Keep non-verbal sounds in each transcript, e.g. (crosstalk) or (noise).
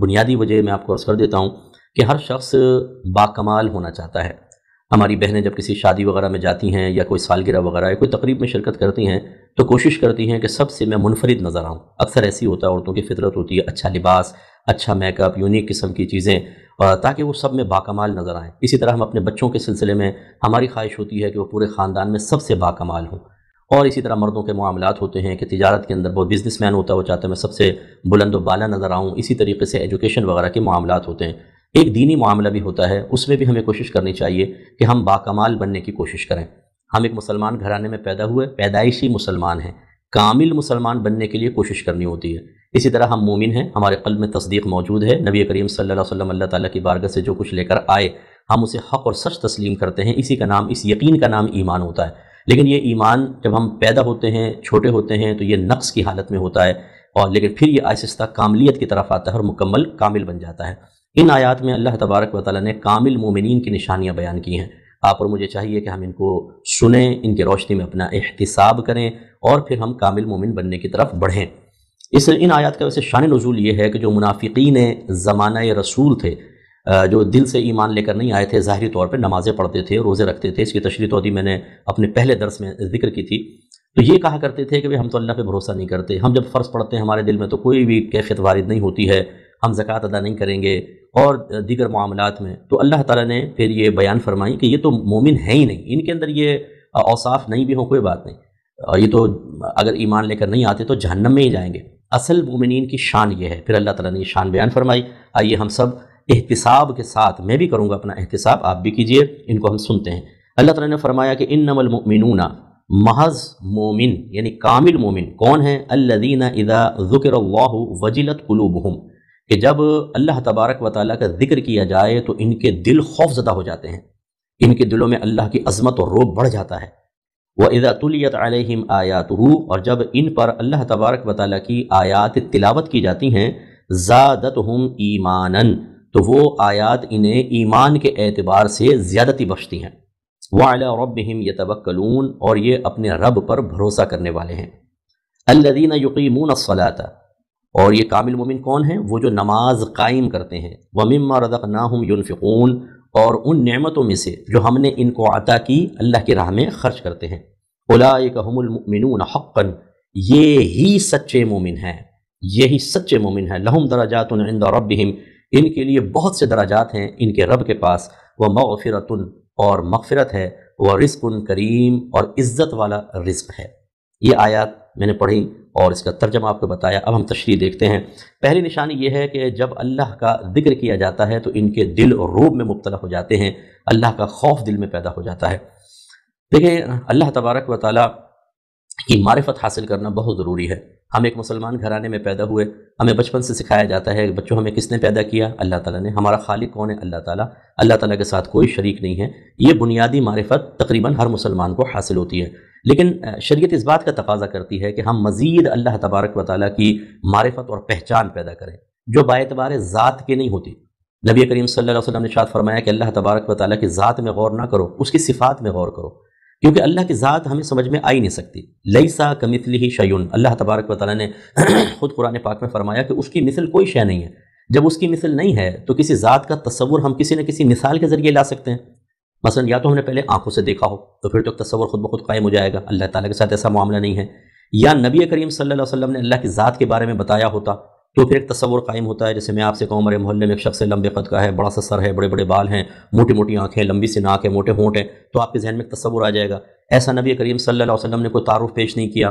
बुनियादी वजह मैं आपको असर देता हूँ कि हर शख्स बाकमाल होना चाहता है हमारी बहनें जब किसी शादी वगैरह में जाती हैं या कोई सालगिरह वगैरह या कोई तकरीब में शिरकत करती हैं तो कोशिश करती हैं कि सबसे मैं मुनफरद नज़र आऊँ अक्सर ऐसी होता है औरतों की फितरत होती है अच्छा लिबास अच्छा मेकअप यूनिक किस्म की चीज़ें ताकि वो सब में बाकमाल नज़र आएँ इसी तरह हम अपने बच्चों के सिलसिले में हमारी ख्वाहिश होती है कि वो पूरे ख़ानदान में सबसे बाकमाल हों और इसी तरह मर्दों के मामला होते हैं कि तजारत के अंदर वो बिज़नेस मैन होता है वो चाहता है मैं सबसे बुलंद बाला नज़र आऊँ इसी तरीके से एजुकेशन वगैरह के मामला होते हैं एक दीनी मामला भी होता है उसमें भी हमें कोशिश करनी चाहिए कि हम बाकमाल बनने की कोशिश करें हम एक मुसलमान घराने में पैदा हुए पैदाइशी मुसलमान हैं कामिल मुसलमान बनने के लिए कोशिश करनी होती है इसी तरह हम मोमिन हैं हमारे कल में तस्दीक मौजूद है नबी करीम सल्लल्लाहु अलैहि वसल्लम अल्लाह ताला की बारगत से जो कुछ लेकर आए हम उसे हक़ और सच तस्लीम करते हैं इसी का नाम इस यकीन का नाम ईमान होता है लेकिन ये ईमान जब हम पैदा होते हैं छोटे होते हैं तो ये नक्स की हालत में होता है और लेकिन फिर ये आहिस्ता कामलीत की तरफ आता है और मुकम्मल कामिल बन जाता है इन आयात में अल्लाह तबारक व ताली ने कामिल मोमिन की निशानियाँ बयान की हैं आप और मुझे चाहिए कि हम इनको सुने इनकी रोशनी में अपना एहतसाब करें और फिर हम कामिल मोमिन बनने की तरफ बढ़ें इस इन आयात का वैसे शान नजूल ये है कि जो मुनाफिकीन ज़माना रसूल थे जो दिल से ईमान लेकर नहीं आए थे ज़ाहरी तौर पर नमाज़ें पढ़ते थे रोज़े रखते थे इसकी तशरी तोदी मैंने अपने पहले दर्स में जिक्र की थी तो ये कहा करते थे कि भाई हम तो अल्लाह पे भरोसा नहीं करते हम जब फ़र्ज़ पढ़ते हैं हमारे दिल में तो कोई भी कैफियत वारिद नहीं होती है हम ज़क़़त अदा नहीं करेंगे और दीगर मामलों में तो अल्लाह ताला ने फिर ये बयान फरमाई कि ये तो मोमिन है ही नहीं इनके अंदर ये औसाफ नहीं भी हो कोई बात नहीं ये तो अगर ईमान लेकर नहीं आते तो जहन्नम में ही जाएंगे असल मोमिन की शान ये है फिर अल्लाह ताला ने शान बयान फरमाई आइए हम सब एहतसाब के साथ मैं भी करूँगा अपना एहतसाब आप भी कीजिए इनको हम सुनते हैं अल्लाह तला ने फरमाया कि इन नमलमिनूना महज मोमिन यानी कामिल मोमिन कौन है अल्लदीना इदा ज़िक्र वजिलत हम कि जब अल्लाह तबारक व ताली का जिक्र किया जाए तो इनके दिल खौफजदा हो जाते हैं इनके दिलों में अल्लाह की अजमत और रोब बढ़ जाता है व तुलियत अलहम आयात और जब इन पर अल्लाह तबारक व ताली की आयात तिलावत की जाती हैं ज़ादत हम ईमानन तो वो आयात इन्हें ईमान के एतबार से ज़्यादती बख्शती हैं वाला यह तबक्लून और ये अपने रब पर भरोसा करने वाले हैं अल्लादीन यकीमून असलाता और ये कामिल मुमिन कौन हैं वो जो नमाज कायम करते हैं वमिम्मा रदक नाहम यूनफ़ून और उन नमतों में से जो हमने इनको अता की अल्लाह के राह में ख़र्च करते हैं उलामिन हक़न ये ही सच्चे मोमिन हैं यही सच्चे मोमिन हैं लहम दराजात रब इनके लिए बहुत से दराजात हैं इनके रब के पास व मफ़िरत और मफ़रत है वह रिस्क उन करीम और इज़्ज़त वाला रिस्क है ये आयात मैंने पढ़ी और इसका तर्जमा आपको बताया अब हम तशरी देखते हैं पहली निशानी यह है कि जब अल्लाह का जिक्र किया जाता है तो इनके दिल और रूब में मुबतला हो जाते हैं अल्लाह का खौफ दिल में पैदा हो जाता है देखिए अल्लाह तबारक व ताली की मारफत हासिल करना बहुत ज़रूरी है हम एक मुसलमान घराने में पैदा हुए हमें बचपन से सिखाया जाता है बच्चों हमें किसने पैदा किया अल्लाह ताला ने हमारा खालिक कौन है अल्लाह ताला अल्लाह ताला के साथ कोई शरीक नहीं है ये बुनियादी मारफत तकरीबन हर मुसलमान को हासिल होती है लेकिन शरीयत इस बात का तकाजा करती है कि हम मज़ीद अल्लाह तबारक व ताली की मारफत और पहचान पैदा करें जो बातबार ज़ात के नहीं होती नबी करीम सल्लल्लाहु अलैहि वसल्लम ने शाद फरमाया कि अल्लाह तबारक व ताली की ज़ात में गौर ना करो उसकी सिफ़ात में गौर करो क्योंकि अल्लाह की ज़ात हमें समझ में आ ही नहीं सकती लई सा कमितली ही शयुन अल्लाह तबारक वाली ने (clears throat) खुद कुरान पाक में फरमाया कि उसकी मिसल कोई शय नहीं है जब उसकी मिसल नहीं है तो किसी ज़ात का तस्वुर हम किसी न किसी मिसाल के ज़रिए ला सकते हैं मसलन या तो हमने पहले आंखों से देखा हो तो फिर तो तस्वुर खुद ब खुद कायम हो जाएगा अल्लाह ताला के साथ ऐसा मामला नहीं है या नबी करीम सल्लल्लाहु अलैहि वसल्लम ने अल्लाह की ज़ात के बारे में बताया होता तो फिर एक तस्वुर कायम होता है जैसे मैं आपसे कहूँ हमारे मोहल्ले में एक शख्स लंबे कद का है बड़ा सा सर है बड़े बड़े बाल हैं मोटी मोटी आँखें लंबी सी नाक है मोटे होंठ हैं तो आपके जहन में एक तस्वर आ जाएगा ऐसा नबी करीम सल्ला वसलम ने कोई तारुफ पेश नहीं किया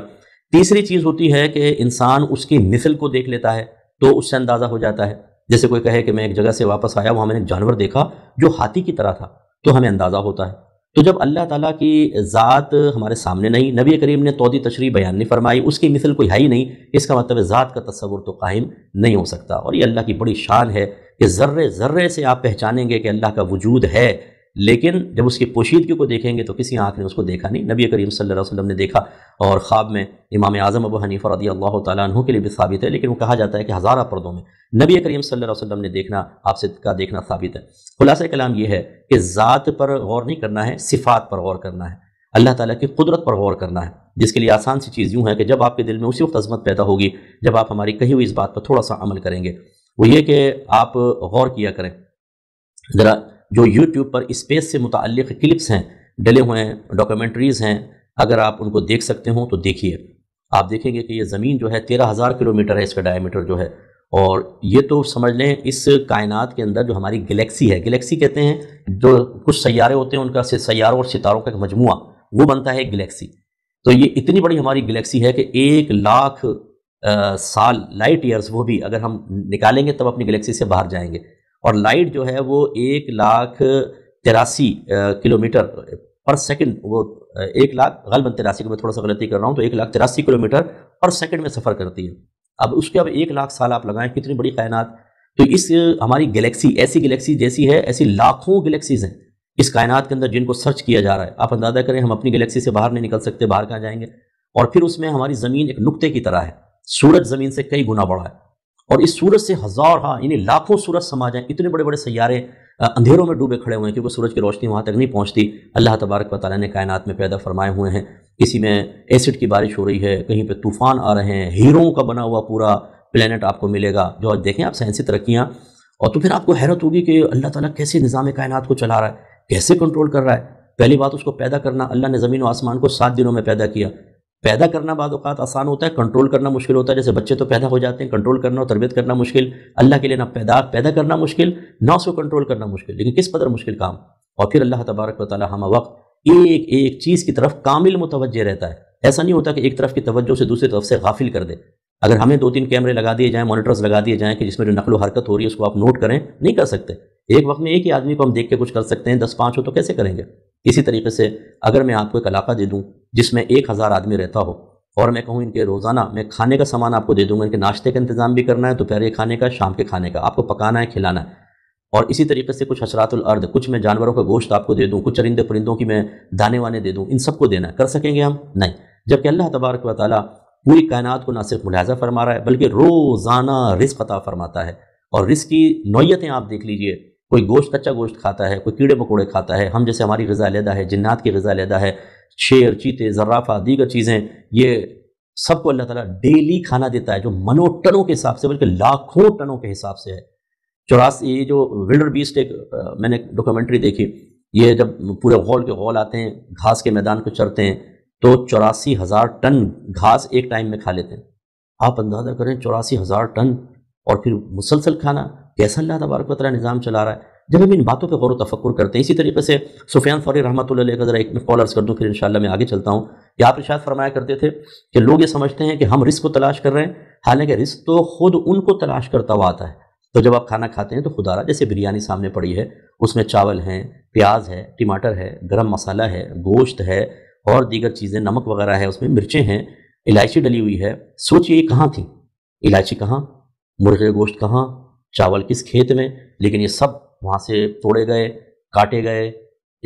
तीसरी चीज़ होती है कि इंसान उसकी मिसल को देख लेता है तो उससे अंदाज़ा हो जाता है जैसे कोई कहे कि मैं एक जगह से वापस आया वहाँ मैंने एक जानवर देखा जो हाथी की तरह था तो हमें अंदाज़ा होता है तो जब अल्लाह ताला की ज़ात हमारे सामने नहीं नबी करीम ने तोदी तशरी बयान नहीं फरमाई उसकी मिसल कोई है ही नहीं इसका मतलब ज़ात का तस्वुर तो कायम नहीं हो सकता और ये अल्लाह की बड़ी शान है कि ज़र्रे ज़र्रे से आप पहचानेंगे कि अल्लाह का वजूद है लेकिन जब उसकी पोशीदगी को देखेंगे तो किसी आँख ने उसको देखा नहीं नबी करीम सल्लल्लाहु अलैहि वसल्लम ने देखा और ख़्वाब में इमाम आज़म अबू हनीफ़ा रदी अल्लाह तु के लिए भी साबित है लेकिन वो कहा जाता है कि हज़ारा पर्दों में नबी करीम सल्लल्लाहु अलैहि वसल्लम ने देखना आपसे का देखना साबित है खुलास कलाम यह है कि ज़ात पर गौर नहीं करना है सिफ़ात पर गौर करना है अल्लाह ताली की कुदरत पर गौर करना है जिसके लिए आसान सी चीज़ यूँ है कि जब आपके दिल में उसी वक्त अजमत पैदा होगी जब आप हमारी कही हुई इस बात पर थोड़ा सा अमल करेंगे वो ये कि आप गौर किया करें ज़रा जो यूट्यूब पर स्पेस से मुतल क्लिप्स हैं डले हुए हैं डॉक्यूमेंट्रीज़ हैं अगर आप उनको देख सकते हो तो देखिए आप देखेंगे कि ये ज़मीन जो है तेरह हज़ार किलोमीटर है इसका डायमीटर जो है और ये तो समझ लें इस कायनात के अंदर जो हमारी गलेक्सी है गलेक्सी कहते हैं जो कुछ सैारे होते हैं उनका से सैारों और सितारों का एक मजमु वो बनता है गलेक्सी तो ये इतनी बड़ी हमारी गलेक्सी है कि एक लाख आ, साल लाइट ईयर्स वो भी अगर हम निकालेंगे तब अपनी गलेक्सी से बाहर जाएंगे और लाइट जो है वो एक लाख तिरासी किलोमीटर पर सेकंड वो एक लाख गलबन तिरासी को मैं थोड़ा सा गलती कर रहा हूँ तो एक लाख तिरासी किलोमीटर पर सेकंड में सफ़र करती है अब उसके अब एक लाख साल आप लगाएं कितनी बड़ी कायनात तो इस हमारी गलेक्सी ऐसी गलेक्सी जैसी है ऐसी लाखों गलेक्सीज हैं इस कायनात के अंदर जिनको सर्च किया जा रहा है आप अंदाजा करें हम अपनी गलेक्सी से बाहर नहीं निकल सकते बाहर कहाँ जाएंगे और फिर उसमें हमारी ज़मीन एक नुकते की तरह है सूरज ज़मीन से कई गुना बढ़ा है और इस सूरज से हज़ार हाँ यानी लाखों सूरज समा जाएँ इतने बड़े बड़े सैारे अंधेरों में डूबे खड़े हुए हैं क्योंकि सूरज की रोशनी वहाँ तक नहीं पहुँचती अल्लाह तबारक वाली ने कायनात में पैदा फरमाए हुए हैं किसी में एसिड की बारिश हो रही है कहीं पर तूफ़ान आ रहे हैं हीरों का बना हुआ पूरा प्लानट आपको मिलेगा जो आज देखें आप साइंसी तरक्याँ और तो फिर आपको हैरत होगी कि अल्लाह ताली कैसे निज़ाम कायनात को चला रहा है कैसे कंट्रोल कर रहा है पहली बात उसको पैदा करना अल्लाह ने ज़मीन व आसमान को सात दिनों में पैदा किया पैदा करना बाद अवत आसान होता है कंट्रोल करना मुश्किल होता है जैसे बच्चे तो पैदा हो जाते हैं कंट्रोल करना और तरबियत करना मुश्किल अल्लाह के लिए ना पैदा पैदा करना मुश्किल ना उसको कंट्रोल करना मुश्किल लेकिन किस कदर मुश्किल काम और फिर अल्लाह तबारक वाली हम वक्त एक एक चीज़ की तरफ कामिल मुतवजह रहता है ऐसा नहीं होता कि एक तरफ की तवज्जो से दूसरी तरफ से गाफिल कर दे अगर हमें दो तीन कैमरे लगा दिए जाएँ मॉनिटर्स लगा दिए जाएँ कि जिसमें जो नकलो हरकत हो रही है उसको आप नोट करें नहीं कर सकते एक वक्त में एक ही आदमी को हम देख के कुछ कर सकते हैं दस पाँच हो तो कैसे करेंगे इसी तरीके से अगर मैं आपको एक अलाका दे दूँ जिसमें एक हज़ार आदमी रहता हो और मैं कहूँ इनके रोज़ाना मैं खाने का सामान आपको दे दूँगा इनके नाश्ते का इंतज़ाम भी करना है दोपहर के खाने का शाम के खाने का आपको पकाना है खिलाना है और इसी तरीके से कुछ हसरातुल अर्द कुछ मैं जानवरों का गोश्त आपको दे दूँ कुछ चरिंदे परिंदों की मैं दाने वाने दे दूँ इन सबको देना कर सकेंगे हम नहीं जबकि अल्लाह तबारक व ताली पूरी कायनात को ना सिर्फ मुलाजा फरमा रहा है बल्कि रोज़ाना रिस्क अता फरमाता है और रिस्क की नोयतें आप देख लीजिए कोई गोश्त कच्चा गोश्त खाता है कोई कीड़े मकोड़े खाता है हम जैसे हमारी गज़ा लैदा है जन्नात की गज़ा लैदा है शेर चीते जर्राफा दीगर चीज़ें ये सबको अल्लाह ताला डेली खाना देता है जो मनो टनों के हिसाब से बल्कि लाखों टनों के हिसाब से है चौरासी ये जो विल्डर बीस्ट एक मैंने डॉक्यूमेंट्री देखी ये जब पूरे हॉल के हॉल आते हैं घास के मैदान को चरते हैं तो चौरासी हज़ार टन घास एक टाइम में खा लेते हैं आप अंदाज़ा करें चौरासी हज़ार टन और फिर मुसलसल खाना कैसा अल्लाह तबारक निज़ाम चला रहा है जब हम इन बातों पर गौर तफक्र करते हैं इसी तरीके से सुफियान फौरी रहमत का ज़रा एक कॉलर्स कर दूँ फिर इन मैं आगे चलता हूँ कि आप इशाद फरमाया करते थे कि लोग ये समझते हैं कि हम रिस्क को तलाश कर रहे हैं हालांकि रिस्क तो खुद उनको तलाश करता हुआ आता है तो जब आप खाना खाते हैं तो खुदारा जैसे बिरयानी सामने पड़ी है उसमें चावल हैं प्याज है टमाटर है गरम मसाला है गोश्त है और दीगर चीज़ें नमक वगैरह है उसमें मिर्चें हैं इलायची डली हुई है सोचिए कहाँ थी इलायची कहाँ मुर्गे गोश्त कहाँ चावल किस खेत में लेकिन ये सब वहाँ से तोड़े गए काटे गए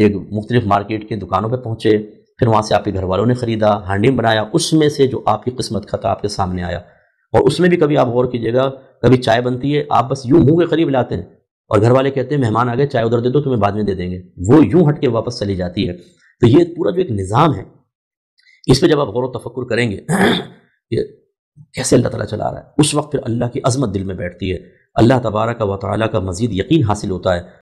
एक मुख्तलिफ मार्केट की दुकानों पर पहुँचे फिर वहाँ से आपके घर वालों ने ख़रीदा हांडीम बनाया उसमें से जो आपकी किस्मत का था आपके सामने आया और उसमें भी कभी आप गौर कीजिएगा कभी चाय बनती है आप बस यूँ मुँह के करीब लाते हैं और घर वाले कहते हैं मेहमान आ गए चाय उधर दे दो तुम्हें बाद में दे देंगे वो यूँ हट के वापस चली जाती है तो ये पूरा जो एक निज़ाम है इस पर जब आप गौर तफक्र करेंगे (clears throat) ये कैसे अल्लाह तला चला रहा है उस वक्त फिर अल्लाह की अजमत दिल में बैठती है अल्लाह तबारक व ताली का मज़ीद यकीन हासिल होता है